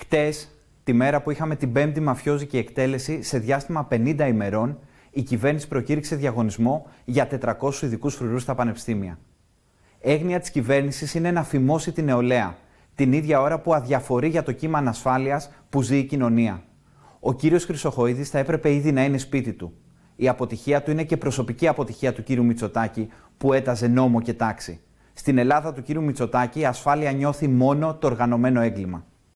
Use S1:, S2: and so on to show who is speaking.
S1: Χτες, τη μέρα που είχαμε την πέμπτη μαφιόζικη εκτέλεση σε διάστημα 50 ημερών, η κυβέρνηση προκήρυξε διαγωνισμό για 400 ειδικούς φρουρούς στα πανεπιστήμια. Έγνοια της κυβέρνησης είναι να φημώσει την νεολαία, την ίδια ώρα που αδιαφορεί για το κύμα ανασφάλειας που ζει η κοινωνία. Ο κύριος Χρυσοχοίδης θα έπρεπε ήδη να είναι σπίτι του. Η αποτυχία του είναι και προσωπική αποτυχία του κύριου Μητσοτάκη που έταζε νόμο και τάξη. Στην Ελλάδα του κύριου Μητσοτάκη η ασφάλεια νιώθει μόνο το οργανωμένο έγκλημα.